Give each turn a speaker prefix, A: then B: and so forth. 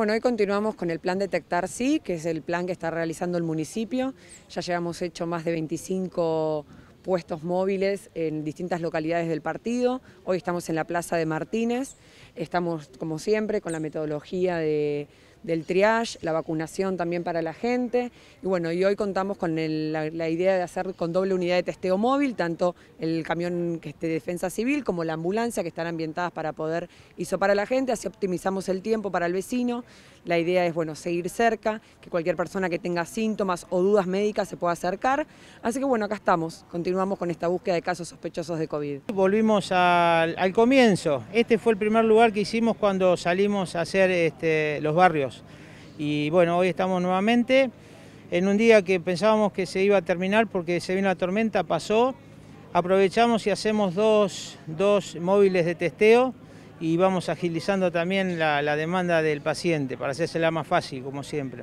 A: Bueno, hoy continuamos con el plan Detectar Sí, que es el plan que está realizando el municipio. Ya llevamos hecho más de 25 puestos móviles en distintas localidades del partido. Hoy estamos en la Plaza de Martínez. Estamos, como siempre, con la metodología de del triage, la vacunación también para la gente. Y bueno, y hoy contamos con la, idea de hacer con doble unidad de testeo móvil, tanto el camión que esté de defensa civil como la ambulancia que están ambientadas para poder hizo para la gente, así optimizamos el tiempo para el vecino. La idea es, bueno, seguir cerca, que cualquier persona que tenga síntomas o dudas médicas se pueda acercar. Así que bueno, acá estamos, continuamos con esta búsqueda de casos sospechosos de COVID.
B: Volvimos al, comienzo. Este fue el primer lugar que hicimos cuando salimos a hacer este, los barrios. Y bueno, hoy estamos nuevamente en un día que pensábamos que se iba a terminar porque se vino la tormenta, pasó. Aprovechamos y hacemos dos, móviles de testeo y vamos agilizando también la, la demanda del paciente para la más fácil, como siempre.